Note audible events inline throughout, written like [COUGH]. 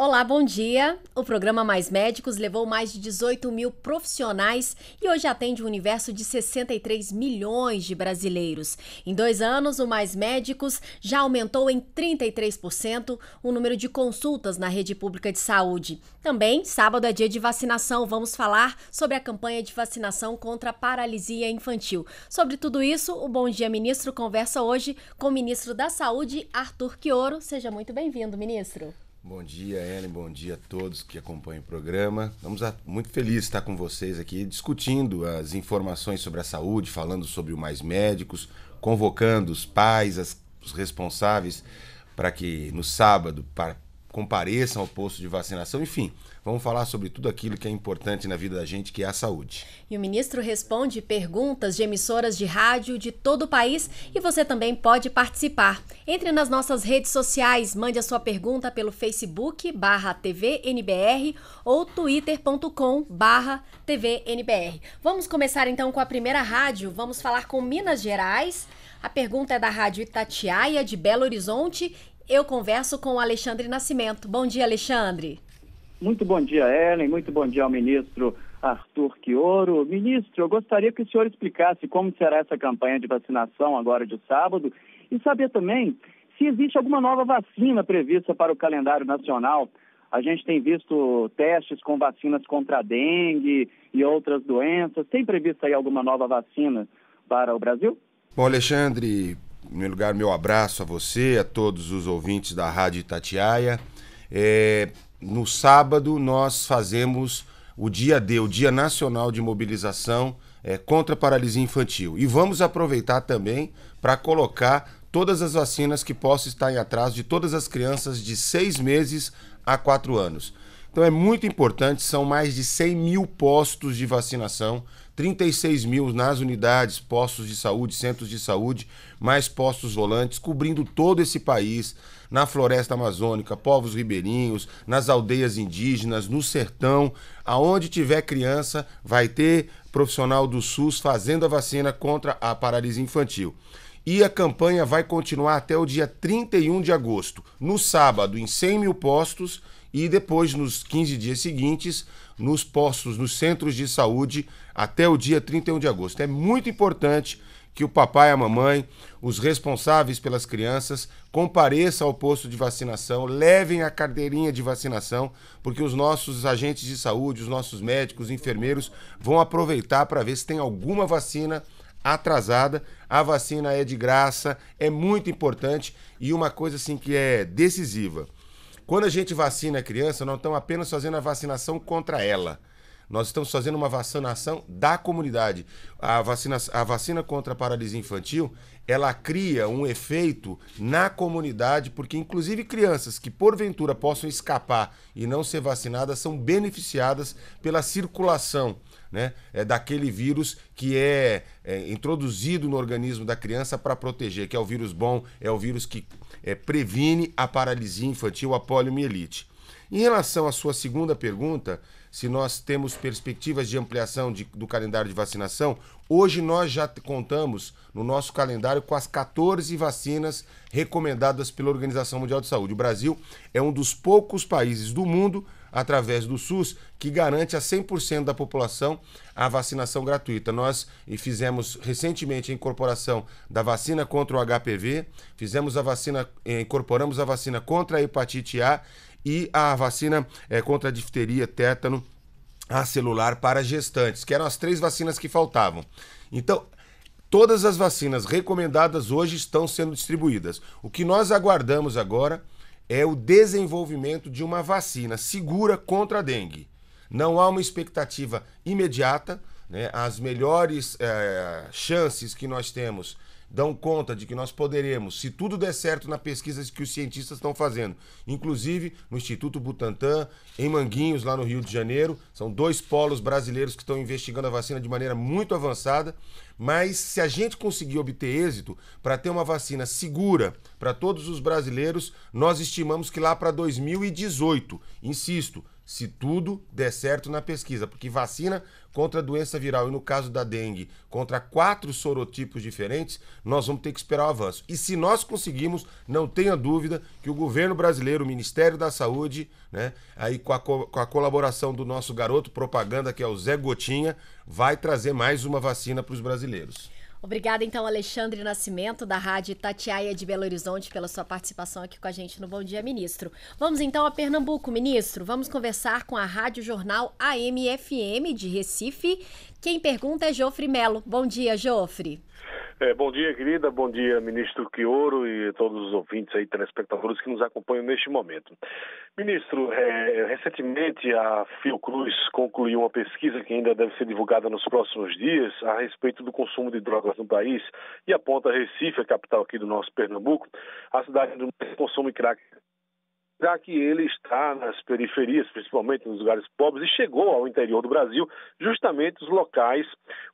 Olá, bom dia! O programa Mais Médicos levou mais de 18 mil profissionais e hoje atende um universo de 63 milhões de brasileiros. Em dois anos, o Mais Médicos já aumentou em 33% o número de consultas na rede pública de saúde. Também, sábado é dia de vacinação. Vamos falar sobre a campanha de vacinação contra a paralisia infantil. Sobre tudo isso, o Bom Dia Ministro conversa hoje com o ministro da Saúde, Arthur Quioro. Seja muito bem-vindo, ministro. Bom dia, Ellen. Bom dia a todos que acompanham o programa. Estamos muito felizes de estar com vocês aqui discutindo as informações sobre a saúde, falando sobre o Mais Médicos, convocando os pais, as, os responsáveis, para que no sábado compareçam ao posto de vacinação, enfim, vamos falar sobre tudo aquilo que é importante na vida da gente, que é a saúde. E o ministro responde perguntas de emissoras de rádio de todo o país e você também pode participar. Entre nas nossas redes sociais, mande a sua pergunta pelo Facebook barra TVNBR ou twitter.com barra TVNBR. Vamos começar então com a primeira rádio, vamos falar com Minas Gerais. A pergunta é da Rádio Itatiaia, de Belo Horizonte, eu converso com o Alexandre Nascimento. Bom dia, Alexandre. Muito bom dia, Ellen. Muito bom dia ao ministro Arthur Quioro. Ministro, eu gostaria que o senhor explicasse como será essa campanha de vacinação agora de sábado e saber também se existe alguma nova vacina prevista para o calendário nacional. A gente tem visto testes com vacinas contra a dengue e outras doenças. Tem prevista aí alguma nova vacina para o Brasil? Bom, Alexandre, primeiro lugar, meu abraço a você, a todos os ouvintes da Rádio Itatiaia. É, no sábado, nós fazemos o Dia D, o Dia Nacional de Mobilização é, contra a Paralisia Infantil. E vamos aproveitar também para colocar todas as vacinas que possam estar em atraso de todas as crianças de seis meses a quatro anos. Então é muito importante, são mais de 100 mil postos de vacinação, 36 mil nas unidades, postos de saúde, centros de saúde, mais postos volantes, cobrindo todo esse país, na floresta amazônica, povos ribeirinhos, nas aldeias indígenas, no sertão, aonde tiver criança, vai ter profissional do SUS fazendo a vacina contra a paralisia infantil. E a campanha vai continuar até o dia 31 de agosto, no sábado, em 100 mil postos e depois, nos 15 dias seguintes, nos postos, nos centros de saúde, até o dia 31 de agosto. É muito importante que o papai, a mamãe, os responsáveis pelas crianças compareçam ao posto de vacinação, levem a carteirinha de vacinação, porque os nossos agentes de saúde, os nossos médicos, enfermeiros vão aproveitar para ver se tem alguma vacina atrasada. A vacina é de graça, é muito importante e uma coisa assim que é decisiva quando a gente vacina a criança, não estamos apenas fazendo a vacinação contra ela. Nós estamos fazendo uma vacinação da comunidade. A vacina, a vacina contra a paralisia infantil, ela cria um efeito na comunidade, porque inclusive crianças que porventura possam escapar e não ser vacinadas são beneficiadas pela circulação né, é, daquele vírus que é é, introduzido no organismo da criança para proteger, que é o vírus bom, é o vírus que é, previne a paralisia infantil, a poliomielite. Em relação à sua segunda pergunta, se nós temos perspectivas de ampliação de, do calendário de vacinação, hoje nós já contamos no nosso calendário com as 14 vacinas recomendadas pela Organização Mundial de Saúde. O Brasil é um dos poucos países do mundo através do SUS, que garante a 100% da população a vacinação gratuita. Nós fizemos recentemente a incorporação da vacina contra o HPV, fizemos a vacina, eh, incorporamos a vacina contra a hepatite A e a vacina eh, contra a difteria, tétano, a celular para gestantes, que eram as três vacinas que faltavam. Então, todas as vacinas recomendadas hoje estão sendo distribuídas. O que nós aguardamos agora é o desenvolvimento de uma vacina segura contra a dengue. Não há uma expectativa imediata, né? as melhores é, chances que nós temos dão conta de que nós poderemos, se tudo der certo na pesquisa que os cientistas estão fazendo, inclusive no Instituto Butantan, em Manguinhos, lá no Rio de Janeiro, são dois polos brasileiros que estão investigando a vacina de maneira muito avançada, mas se a gente conseguir obter êxito para ter uma vacina segura para todos os brasileiros, nós estimamos que lá para 2018, insisto, se tudo der certo na pesquisa, porque vacina contra a doença viral e no caso da dengue, contra quatro sorotipos diferentes, nós vamos ter que esperar o avanço. E se nós conseguirmos, não tenha dúvida que o governo brasileiro, o Ministério da Saúde, né, aí com a, co com a colaboração do nosso garoto propaganda que é o Zé Gotinha, vai trazer mais uma vacina para os brasileiros. Obrigada, então, Alexandre Nascimento, da Rádio Tatiaia de Belo Horizonte, pela sua participação aqui com a gente no Bom Dia, ministro. Vamos então a Pernambuco, ministro. Vamos conversar com a Rádio Jornal AMFM de Recife. Quem pergunta é Jofre Melo. Bom dia, Jofre. É, bom dia, querida. Bom dia, ministro Quioro e todos os ouvintes aí, telespectadores que nos acompanham neste momento. Ministro, é, recentemente a Fiocruz concluiu uma pesquisa que ainda deve ser divulgada nos próximos dias a respeito do consumo de drogas no país e aponta Recife, a capital aqui do nosso Pernambuco, a cidade do consome crack já que ele está nas periferias, principalmente nos lugares pobres, e chegou ao interior do Brasil, justamente os locais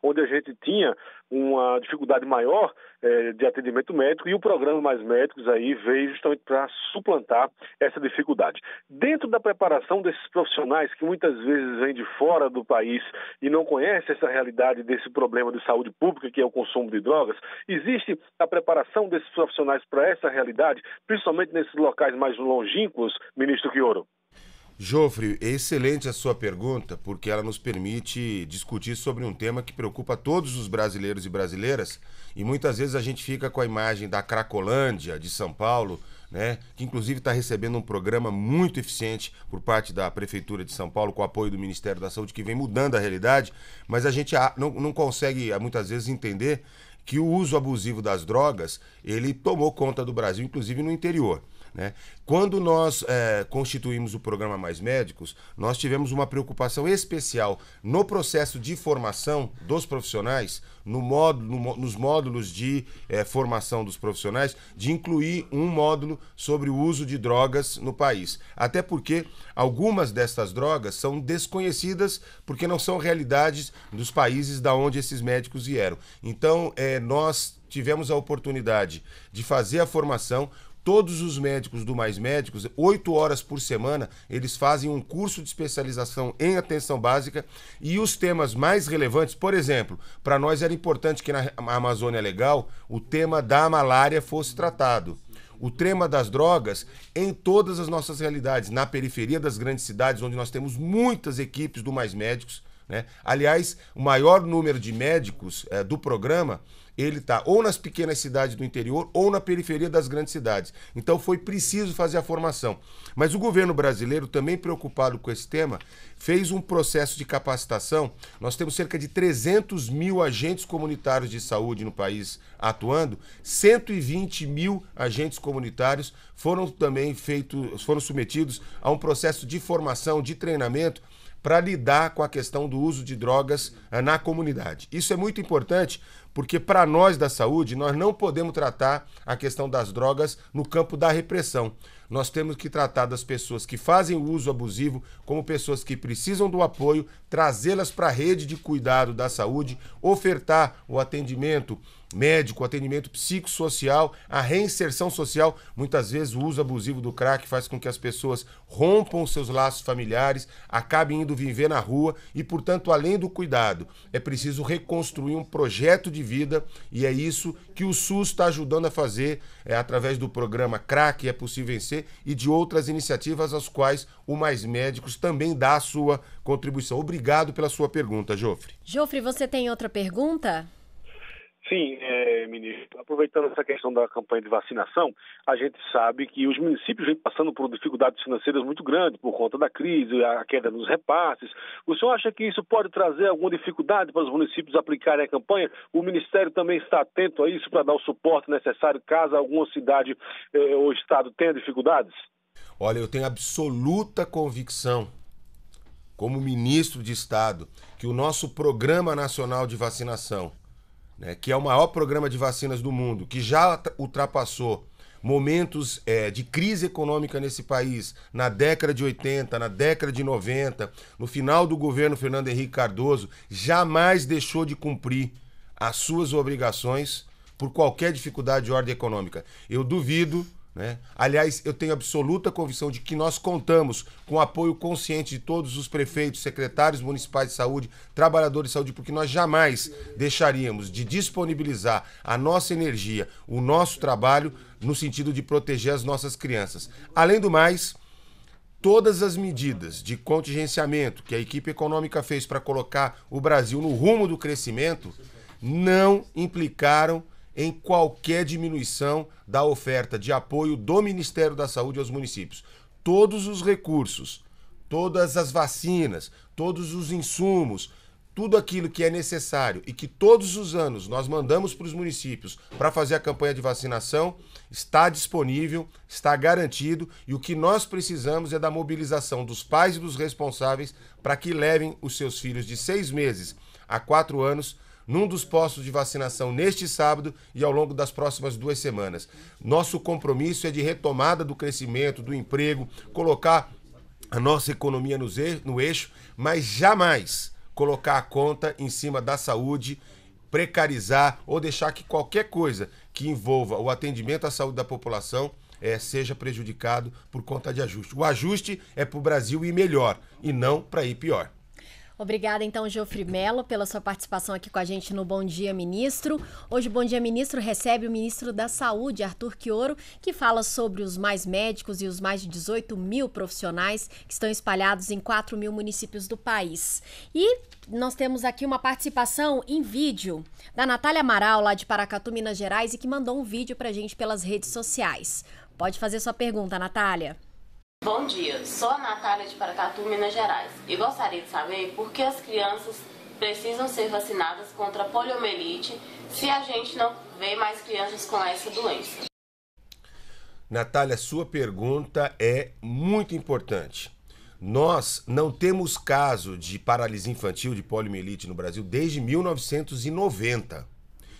onde a gente tinha uma dificuldade maior eh, de atendimento médico, e o programa Mais Médicos aí veio justamente para suplantar essa dificuldade. Dentro da preparação desses profissionais que muitas vezes vêm de fora do país e não conhecem essa realidade desse problema de saúde pública, que é o consumo de drogas, existe a preparação desses profissionais para essa realidade, principalmente nesses locais mais longínquos tempos, ministro Quioro? Jofre, é excelente a sua pergunta, porque ela nos permite discutir sobre um tema que preocupa todos os brasileiros e brasileiras, e muitas vezes a gente fica com a imagem da Cracolândia, de São Paulo, né, que inclusive está recebendo um programa muito eficiente por parte da Prefeitura de São Paulo, com o apoio do Ministério da Saúde, que vem mudando a realidade, mas a gente não, não consegue eh, muitas vezes entender que o uso abusivo das drogas, ele tomou conta do Brasil, inclusive no interior. Né? Quando nós é, constituímos o programa Mais Médicos, nós tivemos uma preocupação especial no processo de formação dos profissionais, no módulo, no, nos módulos de é, formação dos profissionais, de incluir um módulo sobre o uso de drogas no país. Até porque algumas destas drogas são desconhecidas porque não são realidades dos países da onde esses médicos vieram. Então, é, nós tivemos a oportunidade de fazer a formação Todos os médicos do Mais Médicos, oito horas por semana, eles fazem um curso de especialização em atenção básica e os temas mais relevantes, por exemplo, para nós era importante que na Amazônia Legal o tema da malária fosse tratado o tema das drogas em todas as nossas realidades, na periferia das grandes cidades, onde nós temos muitas equipes do Mais Médicos, né? Aliás, o maior número de médicos é, do programa ele está ou nas pequenas cidades do interior ou na periferia das grandes cidades. Então foi preciso fazer a formação. Mas o governo brasileiro, também preocupado com esse tema, fez um processo de capacitação. Nós temos cerca de 300 mil agentes comunitários de saúde no país atuando, 120 mil agentes comunitários foram também feitos, foram submetidos a um processo de formação, de treinamento para lidar com a questão do uso de drogas eh, na comunidade. Isso é muito importante porque para nós da saúde, nós não podemos tratar a questão das drogas no campo da repressão. Nós temos que tratar das pessoas que fazem o uso abusivo como pessoas que precisam do apoio, trazê-las para a rede de cuidado da saúde, ofertar o atendimento médico, o atendimento psicossocial, a reinserção social. Muitas vezes o uso abusivo do crack faz com que as pessoas rompam seus laços familiares, acabem indo viver na rua e, portanto, além do cuidado, é preciso reconstruir um projeto de vida e é isso que o SUS está ajudando a fazer é, através do programa CRAC, É Possível Vencer e de outras iniciativas às quais o Mais Médicos também dá a sua contribuição. Obrigado pela sua pergunta, Jofre. Jofre, você tem outra pergunta? Sim, é, ministro. Aproveitando essa questão da campanha de vacinação, a gente sabe que os municípios vêm passando por dificuldades financeiras muito grandes por conta da crise, a queda nos repasses. O senhor acha que isso pode trazer alguma dificuldade para os municípios aplicarem a campanha? O Ministério também está atento a isso para dar o suporte necessário caso alguma cidade é, ou estado tenha dificuldades? Olha, eu tenho absoluta convicção como ministro de Estado, que o nosso Programa Nacional de Vacinação, né, que é o maior programa de vacinas do mundo, que já ultrapassou momentos é, de crise econômica nesse país, na década de 80, na década de 90, no final do governo Fernando Henrique Cardoso, jamais deixou de cumprir as suas obrigações por qualquer dificuldade de ordem econômica. Eu duvido né? Aliás, eu tenho absoluta convicção de que nós contamos com o apoio consciente de todos os prefeitos, secretários municipais de saúde, trabalhadores de saúde, porque nós jamais deixaríamos de disponibilizar a nossa energia, o nosso trabalho, no sentido de proteger as nossas crianças. Além do mais, todas as medidas de contingenciamento que a equipe econômica fez para colocar o Brasil no rumo do crescimento não implicaram em qualquer diminuição da oferta de apoio do Ministério da Saúde aos municípios. Todos os recursos, todas as vacinas, todos os insumos, tudo aquilo que é necessário e que todos os anos nós mandamos para os municípios para fazer a campanha de vacinação está disponível, está garantido e o que nós precisamos é da mobilização dos pais e dos responsáveis para que levem os seus filhos de seis meses a quatro anos num dos postos de vacinação neste sábado e ao longo das próximas duas semanas. Nosso compromisso é de retomada do crescimento, do emprego, colocar a nossa economia no eixo, mas jamais colocar a conta em cima da saúde, precarizar ou deixar que qualquer coisa que envolva o atendimento à saúde da população é, seja prejudicado por conta de ajuste. O ajuste é para o Brasil ir melhor e não para ir pior. Obrigada, então, Geoffrey Mello, pela sua participação aqui com a gente no Bom Dia Ministro. Hoje, Bom Dia Ministro recebe o ministro da Saúde, Arthur Quioro, que fala sobre os mais médicos e os mais de 18 mil profissionais que estão espalhados em 4 mil municípios do país. E nós temos aqui uma participação em vídeo da Natália Amaral, lá de Paracatu, Minas Gerais, e que mandou um vídeo para a gente pelas redes sociais. Pode fazer sua pergunta, Natália. Bom dia, sou a Natália de Paracatu, Minas Gerais e gostaria de saber por que as crianças precisam ser vacinadas contra a poliomielite se a gente não vê mais crianças com essa doença. Natália, sua pergunta é muito importante. Nós não temos caso de paralisia infantil de poliomielite no Brasil desde 1990.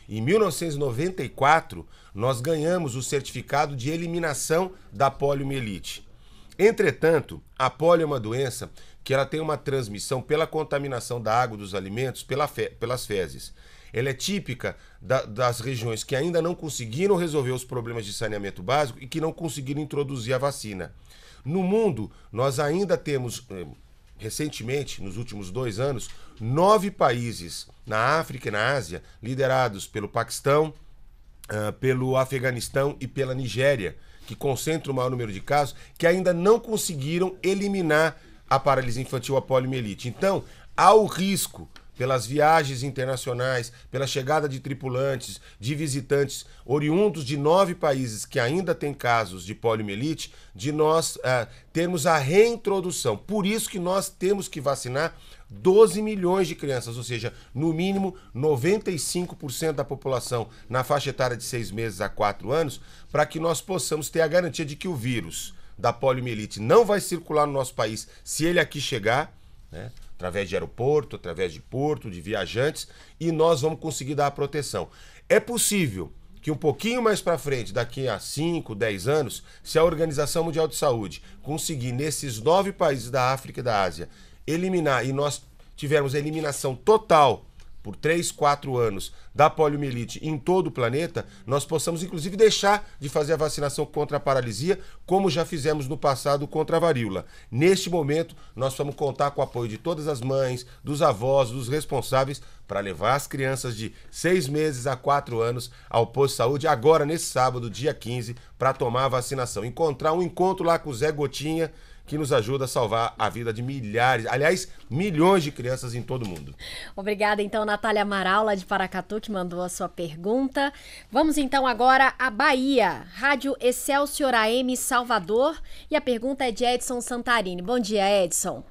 Em 1994, nós ganhamos o certificado de eliminação da poliomielite. Entretanto, a polio é uma doença que ela tem uma transmissão pela contaminação da água dos alimentos pela fe pelas fezes. Ela é típica da, das regiões que ainda não conseguiram resolver os problemas de saneamento básico e que não conseguiram introduzir a vacina. No mundo, nós ainda temos, eh, recentemente, nos últimos dois anos, nove países na África e na Ásia, liderados pelo Paquistão, ah, pelo Afeganistão e pela Nigéria, que concentra o maior número de casos, que ainda não conseguiram eliminar a paralisia infantil, a poliomielite. Então, há o risco pelas viagens internacionais, pela chegada de tripulantes, de visitantes oriundos de nove países que ainda têm casos de poliomielite, de nós uh, termos a reintrodução. Por isso que nós temos que vacinar 12 milhões de crianças, ou seja, no mínimo 95% da população na faixa etária de 6 meses a 4 anos, para que nós possamos ter a garantia de que o vírus da poliomielite não vai circular no nosso país se ele aqui chegar, né? através de aeroporto, através de porto, de viajantes, e nós vamos conseguir dar a proteção. É possível que um pouquinho mais para frente, daqui a 5, 10 anos, se a Organização Mundial de Saúde conseguir nesses nove países da África e da Ásia eliminar, e nós tivermos a eliminação total por 3, 4 anos da poliomielite em todo o planeta, nós possamos inclusive deixar de fazer a vacinação contra a paralisia, como já fizemos no passado contra a varíola. Neste momento, nós vamos contar com o apoio de todas as mães, dos avós, dos responsáveis para levar as crianças de 6 meses a 4 anos ao posto de saúde agora nesse sábado, dia 15, para tomar a vacinação. Encontrar um encontro lá com o Zé Gotinha que nos ajuda a salvar a vida de milhares, aliás, milhões de crianças em todo o mundo. Obrigada, então, Natália Amaral, lá de Paracatu, que mandou a sua pergunta. Vamos, então, agora à Bahia, Rádio Excelsior AM Salvador, e a pergunta é de Edson Santarini. Bom dia, Edson.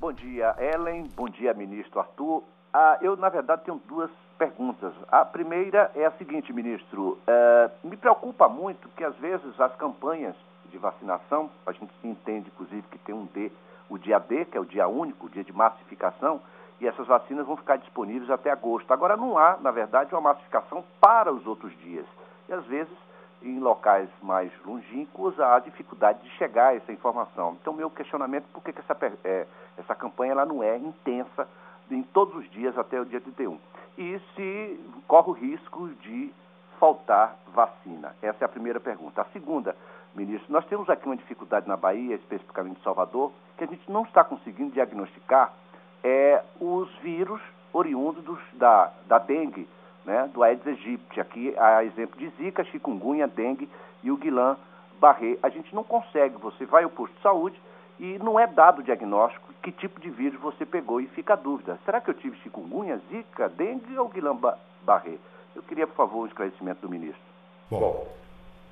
Bom dia, Ellen. Bom dia, ministro Arthur. Ah, eu, na verdade, tenho duas perguntas. A primeira é a seguinte, ministro. Uh, me preocupa muito que, às vezes, as campanhas de vacinação, a gente entende, inclusive, que tem um D, o dia D, que é o dia único, o dia de massificação, e essas vacinas vão ficar disponíveis até agosto. Agora, não há, na verdade, uma massificação para os outros dias. E, às vezes, em locais mais longínquos, há dificuldade de chegar a essa informação. Então, meu questionamento é por que, que essa, é, essa campanha ela não é intensa em todos os dias até o dia 31. E se corre o risco de faltar vacina? Essa é a primeira pergunta. A segunda, ministro, nós temos aqui uma dificuldade na Bahia, especificamente em Salvador, que a gente não está conseguindo diagnosticar é, os vírus oriundos dos, da, da dengue, né, do Aedes aegypti. Aqui há exemplo de Zika, chikungunya, dengue e o Guillain-Barré. A gente não consegue, você vai ao posto de saúde e não é dado o diagnóstico que tipo de vírus você pegou e fica a dúvida. Será que eu tive chikungunya, Zika, dengue ou Guillain-Barré? Eu queria, por favor, um esclarecimento do ministro. Bom,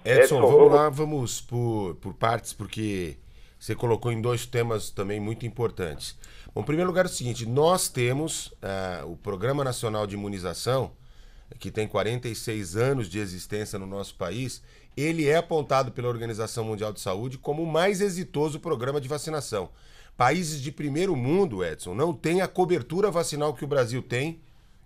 Edson, Edson vamos, vamos, lá, vamos por, por partes, porque você colocou em dois temas também muito importantes. Bom, em primeiro lugar, é o seguinte: nós temos uh, o Programa Nacional de Imunização, que tem 46 anos de existência no nosso país, ele é apontado pela Organização Mundial de Saúde como o mais exitoso programa de vacinação. Países de primeiro mundo, Edson, não têm a cobertura vacinal que o Brasil tem,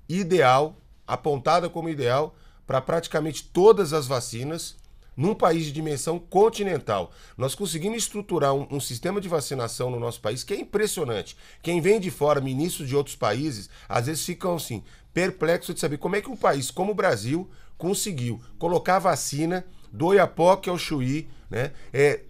ideal, apontada como ideal, para praticamente todas as vacinas num país de dimensão continental, nós conseguimos estruturar um, um, sistema de vacinação no nosso país que é impressionante. Quem vem de fora, ministros de outros países, às vezes ficam assim, perplexos de saber como é que um país como o Brasil conseguiu colocar vacina do Oiapoque ao Chuí, né? É,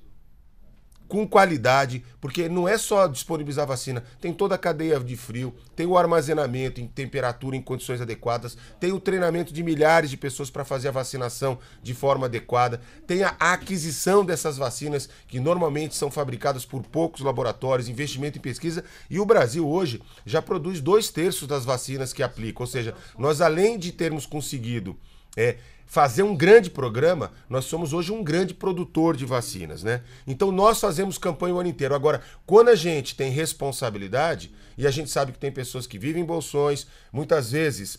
com qualidade, porque não é só disponibilizar vacina, tem toda a cadeia de frio, tem o armazenamento em temperatura, em condições adequadas, tem o treinamento de milhares de pessoas para fazer a vacinação de forma adequada, tem a aquisição dessas vacinas que normalmente são fabricadas por poucos laboratórios, investimento em pesquisa, e o Brasil hoje já produz dois terços das vacinas que aplica, ou seja, nós além de termos conseguido é, fazer um grande programa, nós somos hoje um grande produtor de vacinas, né? Então nós fazemos campanha o ano inteiro. Agora, quando a gente tem responsabilidade, e a gente sabe que tem pessoas que vivem em bolsões, muitas vezes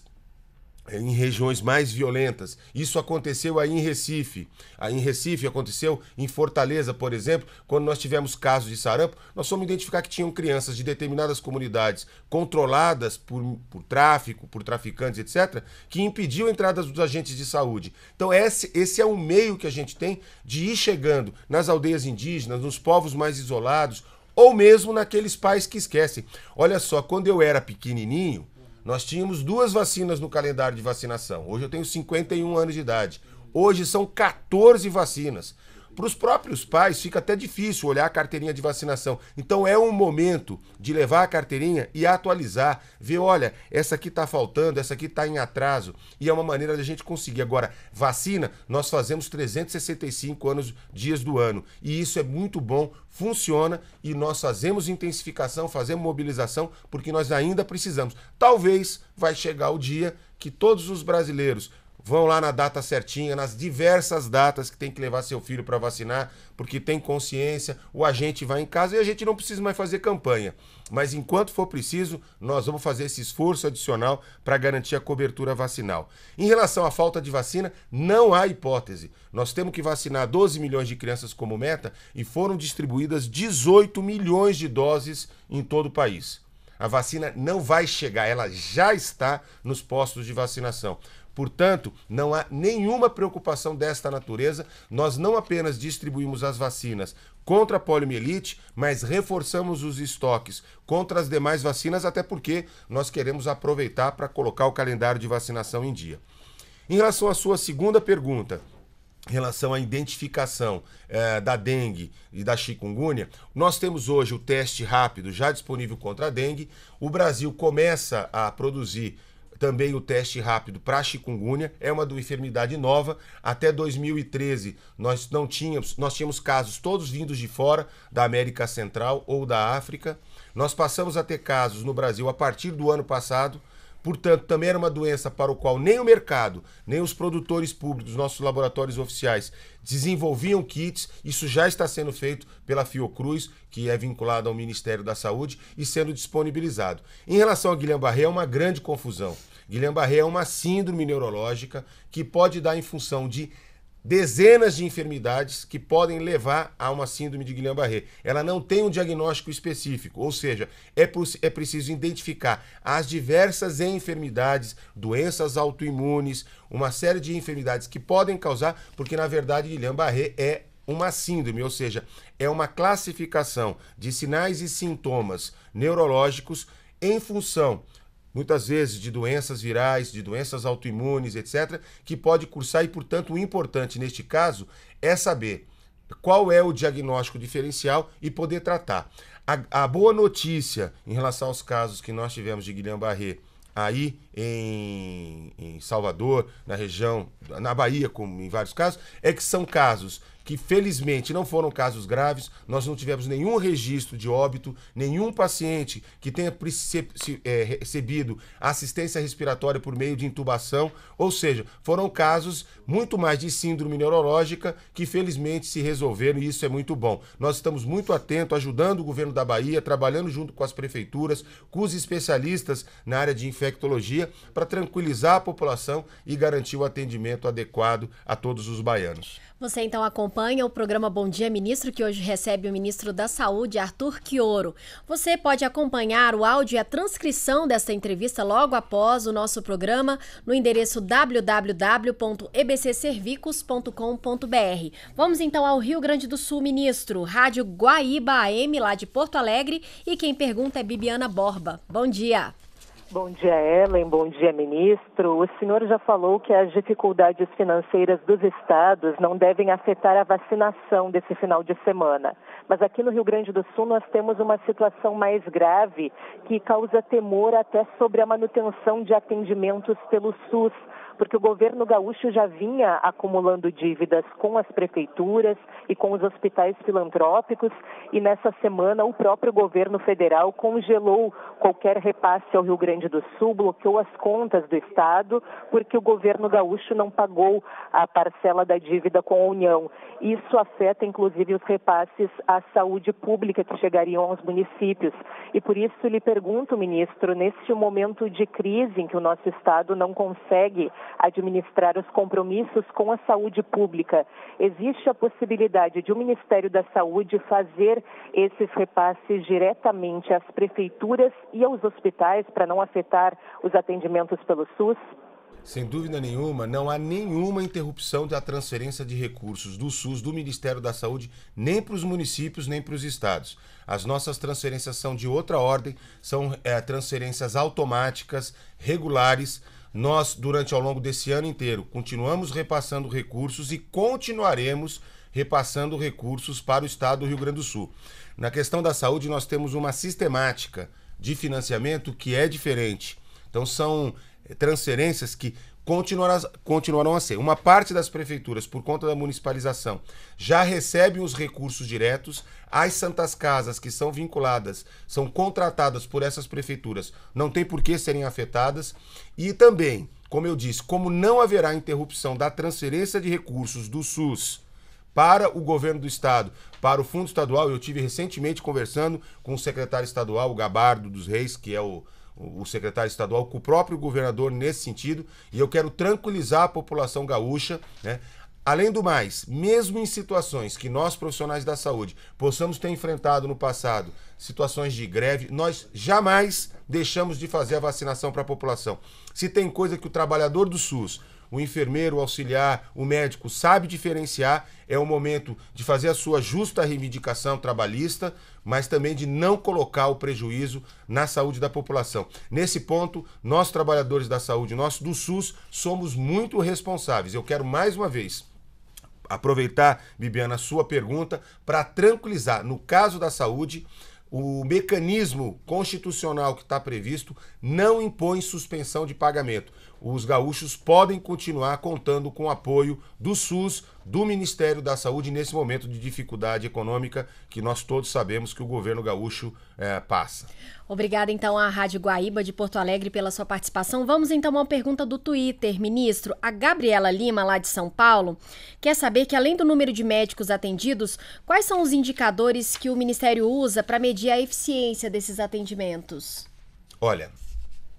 é, em regiões mais violentas. Isso aconteceu aí em Recife. Aí em Recife aconteceu em Fortaleza, por exemplo, quando nós tivemos casos de sarampo, nós fomos identificar que tinham crianças de determinadas comunidades controladas por, por tráfico, por traficantes, etc., que impediam a entrada dos agentes de saúde. Então esse, esse é um meio que a gente tem de ir chegando nas aldeias indígenas, nos povos mais isolados, ou mesmo naqueles pais que esquecem. Olha só, quando eu era pequenininho, nós tínhamos duas vacinas no calendário de vacinação. Hoje eu tenho 51 anos de idade. Hoje são 14 vacinas. Para os próprios pais fica até difícil olhar a carteirinha de vacinação. Então é um momento de levar a carteirinha e atualizar, ver, olha, essa aqui está faltando, essa aqui está em atraso. E é uma maneira da gente conseguir. Agora, vacina, nós fazemos 365 anos, dias do ano. E isso é muito bom, funciona e nós fazemos intensificação, fazemos mobilização, porque nós ainda precisamos. Talvez vai chegar o dia que todos os brasileiros Vão lá na data certinha, nas diversas datas que tem que levar seu filho para vacinar, porque tem consciência, o agente vai em casa e a gente não precisa mais fazer campanha. Mas enquanto for preciso, nós vamos fazer esse esforço adicional para garantir a cobertura vacinal. Em relação à falta de vacina, não há hipótese. Nós temos que vacinar 12 milhões de crianças como meta e foram distribuídas 18 milhões de doses em todo o país. A vacina não vai chegar, ela já está nos postos de vacinação. Portanto, não há nenhuma preocupação desta natureza. Nós não apenas distribuímos as vacinas contra a poliomielite, mas reforçamos os estoques contra as demais vacinas, até porque nós queremos aproveitar para colocar o calendário de vacinação em dia. Em relação à sua segunda pergunta, em relação à identificação eh, da dengue e da chikungunya, nós temos hoje o teste rápido já disponível contra a dengue. O Brasil começa a produzir também o teste rápido para chikungunya, é uma enfermidade nova. Até 2013 nós não tínhamos, nós tínhamos casos todos vindos de fora da América Central ou da África. Nós passamos a ter casos no Brasil a partir do ano passado Portanto, também era uma doença para o qual nem o mercado, nem os produtores públicos, nossos laboratórios oficiais, desenvolviam kits. Isso já está sendo feito pela Fiocruz, que é vinculada ao Ministério da Saúde, e sendo disponibilizado. Em relação a Guillain-Barré, é uma grande confusão. Guillain-Barré é uma síndrome neurológica que pode dar em função de dezenas de enfermidades que podem levar a uma síndrome de Guillain-Barré. Ela não tem um diagnóstico específico, ou seja, é, é preciso identificar as diversas enfermidades, doenças autoimunes, uma série de enfermidades que podem causar, porque na verdade Guillain-Barré é uma síndrome, ou seja, é uma classificação de sinais e sintomas neurológicos em função muitas vezes de doenças virais, de doenças autoimunes, etc., que pode cursar e, portanto, o importante neste caso é saber qual é o diagnóstico diferencial e poder tratar. A, a boa notícia em relação aos casos que nós tivemos de Guilherme Barré aí em, em Salvador, na região, na Bahia, como em vários casos, é que são casos que felizmente não foram casos graves, nós não tivemos nenhum registro de óbito, nenhum paciente que tenha é, recebido assistência respiratória por meio de intubação, ou seja, foram casos muito mais de síndrome neurológica que felizmente se resolveram e isso é muito bom. Nós estamos muito atentos, ajudando o governo da Bahia, trabalhando junto com as prefeituras, com os especialistas na área de infectologia, para tranquilizar a população e garantir o atendimento adequado a todos os baianos. Você então acompanha o programa Bom Dia Ministro, que hoje recebe o ministro da Saúde, Arthur Quioro. Você pode acompanhar o áudio e a transcrição desta entrevista logo após o nosso programa no endereço www.ebcservicos.com.br. Vamos então ao Rio Grande do Sul, ministro. Rádio Guaíba AM, lá de Porto Alegre. E quem pergunta é Bibiana Borba. Bom dia. Bom dia, Ellen. Bom dia, ministro. O senhor já falou que as dificuldades financeiras dos estados não devem afetar a vacinação desse final de semana. Mas aqui no Rio Grande do Sul nós temos uma situação mais grave que causa temor até sobre a manutenção de atendimentos pelo SUS porque o governo gaúcho já vinha acumulando dívidas com as prefeituras e com os hospitais filantrópicos, e nessa semana o próprio governo federal congelou qualquer repasse ao Rio Grande do Sul, bloqueou as contas do Estado, porque o governo gaúcho não pagou a parcela da dívida com a União. Isso afeta, inclusive, os repasses à saúde pública que chegariam aos municípios. E por isso lhe pergunto, ministro, neste momento de crise em que o nosso Estado não consegue administrar os compromissos com a saúde pública. Existe a possibilidade de o Ministério da Saúde fazer esses repasses diretamente às prefeituras e aos hospitais para não afetar os atendimentos pelo SUS? Sem dúvida nenhuma, não há nenhuma interrupção da transferência de recursos do SUS, do Ministério da Saúde, nem para os municípios, nem para os estados. As nossas transferências são de outra ordem, são é, transferências automáticas, regulares. Nós, durante ao longo desse ano inteiro, continuamos repassando recursos e continuaremos repassando recursos para o estado do Rio Grande do Sul. Na questão da saúde, nós temos uma sistemática de financiamento que é diferente. Então, são eh, transferências que continuará, continuarão a ser. Uma parte das prefeituras, por conta da municipalização, já recebem os recursos diretos. As santas casas que são vinculadas, são contratadas por essas prefeituras, não tem por que serem afetadas. E também, como eu disse, como não haverá interrupção da transferência de recursos do SUS para o governo do estado, para o fundo estadual, eu tive recentemente conversando com o secretário estadual, o Gabardo dos Reis, que é o o secretário estadual com o próprio governador nesse sentido, e eu quero tranquilizar a população gaúcha, né? Além do mais, mesmo em situações que nós profissionais da saúde possamos ter enfrentado no passado, situações de greve, nós jamais deixamos de fazer a vacinação para a população. Se tem coisa que o trabalhador do SUS, o enfermeiro, o auxiliar, o médico sabe diferenciar, é o momento de fazer a sua justa reivindicação trabalhista, mas também de não colocar o prejuízo na saúde da população. Nesse ponto, nós trabalhadores da saúde, nós do SUS, somos muito responsáveis. Eu quero mais uma vez aproveitar, Bibiana, a sua pergunta para tranquilizar. No caso da saúde, o mecanismo constitucional que está previsto não impõe suspensão de pagamento os gaúchos podem continuar contando com o apoio do SUS, do Ministério da Saúde, nesse momento de dificuldade econômica que nós todos sabemos que o governo gaúcho é, passa. Obrigada, então, à Rádio Guaíba de Porto Alegre pela sua participação. Vamos, então, a uma pergunta do Twitter, ministro. A Gabriela Lima, lá de São Paulo, quer saber que, além do número de médicos atendidos, quais são os indicadores que o Ministério usa para medir a eficiência desses atendimentos? Olha,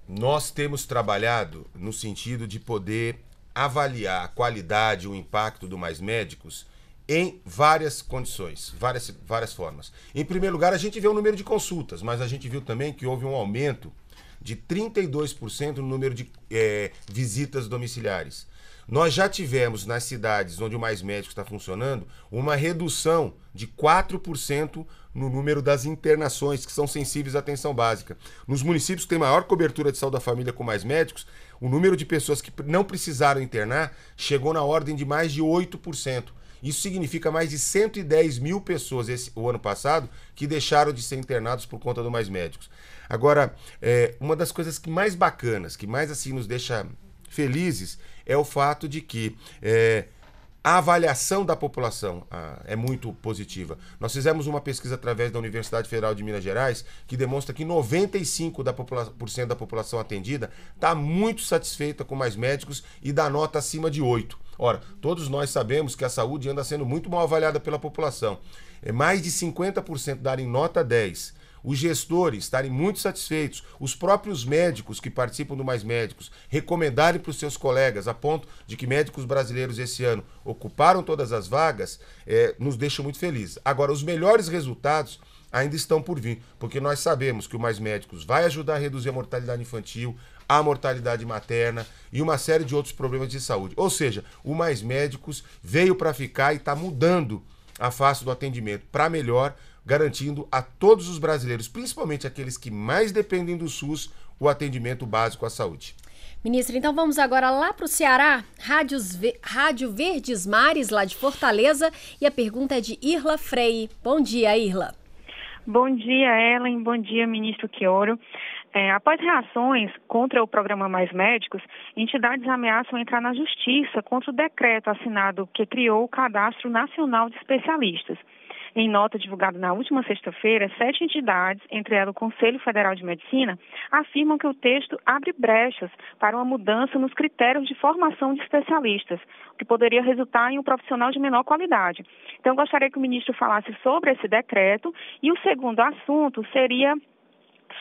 nós temos trabalhado no sentido de poder avaliar a qualidade o impacto do Mais Médicos em várias condições, várias, várias formas. Em primeiro lugar, a gente vê o número de consultas, mas a gente viu também que houve um aumento de 32% no número de é, visitas domiciliares. Nós já tivemos nas cidades onde o Mais médico está funcionando uma redução de 4% no número das internações que são sensíveis à atenção básica. Nos municípios que têm maior cobertura de saúde da família com mais médicos, o número de pessoas que não precisaram internar chegou na ordem de mais de 8%. Isso significa mais de 110 mil pessoas esse, o ano passado que deixaram de ser internados por conta do Mais Médicos. Agora, é, uma das coisas que mais bacanas, que mais assim nos deixa felizes, é o fato de que é, a avaliação da população ah, é muito positiva. Nós fizemos uma pesquisa através da Universidade Federal de Minas Gerais que demonstra que 95% da, popula da população atendida está muito satisfeita com mais médicos e dá nota acima de 8. Ora, todos nós sabemos que a saúde anda sendo muito mal avaliada pela população. É mais de 50% darem nota 10 os gestores estarem muito satisfeitos, os próprios médicos que participam do Mais Médicos recomendarem para os seus colegas, a ponto de que médicos brasileiros esse ano ocuparam todas as vagas, é, nos deixa muito felizes. Agora, os melhores resultados ainda estão por vir, porque nós sabemos que o Mais Médicos vai ajudar a reduzir a mortalidade infantil, a mortalidade materna e uma série de outros problemas de saúde. Ou seja, o Mais Médicos veio para ficar e está mudando a face do atendimento para melhor garantindo a todos os brasileiros, principalmente aqueles que mais dependem do SUS, o atendimento básico à saúde. Ministro, então vamos agora lá para o Ceará, Rádios Rádio Verdes Mares, lá de Fortaleza, e a pergunta é de Irla Frei. Bom dia, Irla. Bom dia, Ellen. Bom dia, ministro Quioro. É, após reações contra o programa Mais Médicos, entidades ameaçam entrar na justiça contra o decreto assinado que criou o Cadastro Nacional de Especialistas. Em nota divulgada na última sexta-feira, sete entidades, entre elas o Conselho Federal de Medicina, afirmam que o texto abre brechas para uma mudança nos critérios de formação de especialistas, o que poderia resultar em um profissional de menor qualidade. Então, gostaria que o ministro falasse sobre esse decreto. E o segundo assunto seria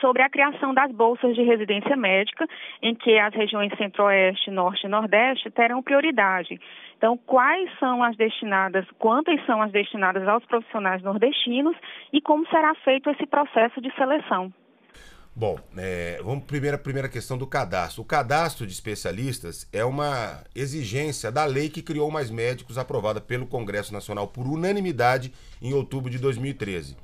sobre a criação das bolsas de residência médica, em que as regiões Centro-Oeste, Norte e Nordeste terão prioridade. Então, quais são as destinadas, quantas são as destinadas aos profissionais nordestinos e como será feito esse processo de seleção? Bom, é, vamos primeira primeira questão do cadastro. O cadastro de especialistas é uma exigência da lei que criou mais médicos, aprovada pelo Congresso Nacional por unanimidade em outubro de 2013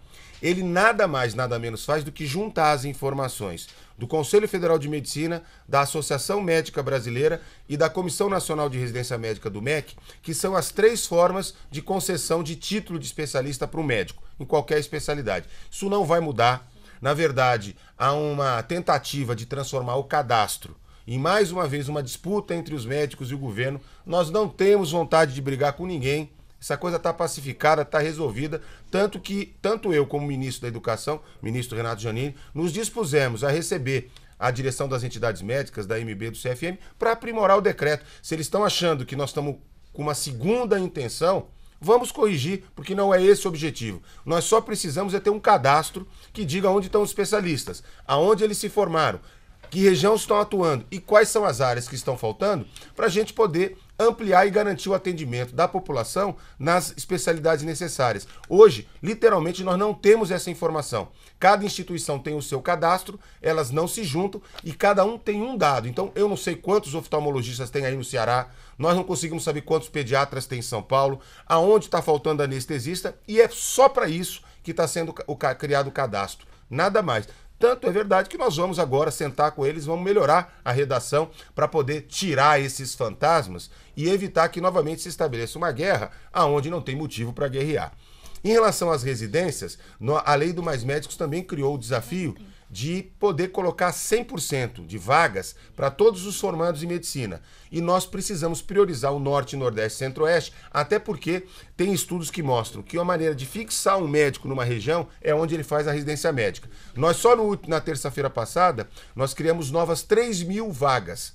ele nada mais, nada menos faz do que juntar as informações do Conselho Federal de Medicina, da Associação Médica Brasileira e da Comissão Nacional de Residência Médica do MEC, que são as três formas de concessão de título de especialista para o médico, em qualquer especialidade. Isso não vai mudar. Na verdade, há uma tentativa de transformar o cadastro em mais uma vez uma disputa entre os médicos e o governo. Nós não temos vontade de brigar com ninguém. Essa coisa está pacificada, está resolvida. Tanto que, tanto eu como ministro da Educação, ministro Renato janine nos dispusemos a receber a direção das entidades médicas, da MB, do CFM, para aprimorar o decreto. Se eles estão achando que nós estamos com uma segunda intenção, vamos corrigir, porque não é esse o objetivo. Nós só precisamos é ter um cadastro que diga onde estão os especialistas, aonde eles se formaram, que região estão atuando e quais são as áreas que estão faltando, para a gente poder ampliar e garantir o atendimento da população nas especialidades necessárias. Hoje, literalmente, nós não temos essa informação. Cada instituição tem o seu cadastro, elas não se juntam e cada um tem um dado. Então, eu não sei quantos oftalmologistas tem aí no Ceará, nós não conseguimos saber quantos pediatras tem em São Paulo, aonde está faltando anestesista, e é só para isso que está sendo criado o cadastro. Nada mais. Tanto é verdade que nós vamos agora sentar com eles, vamos melhorar a redação para poder tirar esses fantasmas e evitar que novamente se estabeleça uma guerra aonde não tem motivo para guerrear. Em relação às residências, a lei do Mais Médicos também criou o desafio de poder colocar 100% de vagas para todos os formados em medicina. E nós precisamos priorizar o norte, nordeste, centro-oeste, até porque tem estudos que mostram que a maneira de fixar um médico numa região é onde ele faz a residência médica. Nós só no, na terça-feira passada, nós criamos novas 3 mil vagas.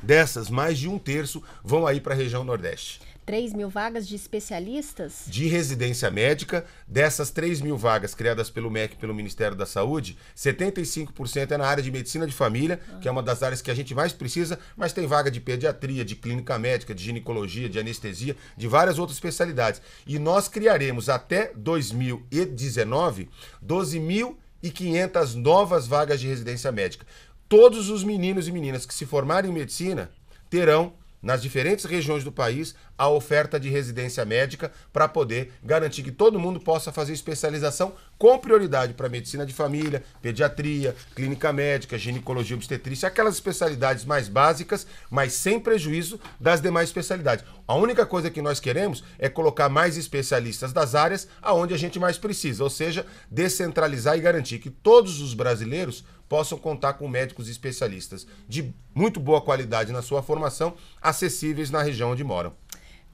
Dessas, mais de um terço vão aí para a região nordeste. 3 mil vagas de especialistas? De residência médica. Dessas 3 mil vagas criadas pelo MEC e pelo Ministério da Saúde, 75% é na área de medicina de família, ah. que é uma das áreas que a gente mais precisa, mas tem vaga de pediatria, de clínica médica, de ginecologia, de anestesia, de várias outras especialidades. E nós criaremos até 2019 12.500 novas vagas de residência médica. Todos os meninos e meninas que se formarem em medicina terão nas diferentes regiões do país a oferta de residência médica para poder garantir que todo mundo possa fazer especialização com prioridade para medicina de família, pediatria, clínica médica, ginecologia obstetrícia, aquelas especialidades mais básicas, mas sem prejuízo das demais especialidades. A única coisa que nós queremos é colocar mais especialistas das áreas aonde a gente mais precisa, ou seja, descentralizar e garantir que todos os brasileiros possam contar com médicos especialistas de muito boa qualidade na sua formação, acessíveis na região onde moram.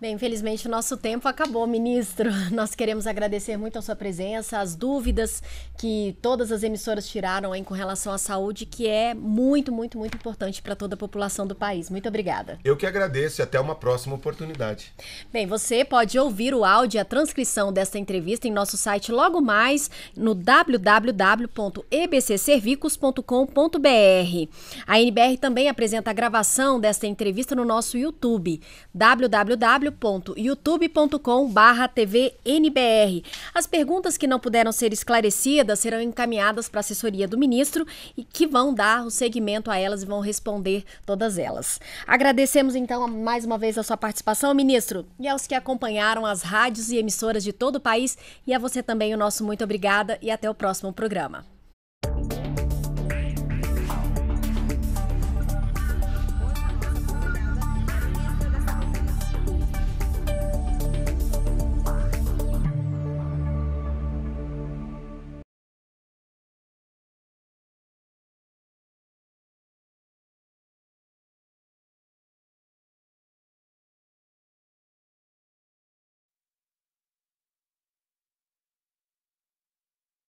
Bem, infelizmente o nosso tempo acabou, ministro. [LAUGHS] Nós queremos agradecer muito a sua presença, as dúvidas que todas as emissoras tiraram aí com relação à saúde, que é muito, muito, muito importante para toda a população do país. Muito obrigada. Eu que agradeço e até uma próxima oportunidade. Bem, você pode ouvir o áudio e a transcrição desta entrevista em nosso site logo mais no www.ebcservicos.com.br. A NBR também apresenta a gravação desta entrevista no nosso YouTube, www www.youtube.com/tvnbr. As perguntas que não puderam ser esclarecidas serão encaminhadas para a assessoria do ministro e que vão dar o segmento a elas e vão responder todas elas. Agradecemos então mais uma vez a sua participação, ministro, e aos que acompanharam as rádios e emissoras de todo o país e a você também o nosso muito obrigada e até o próximo programa.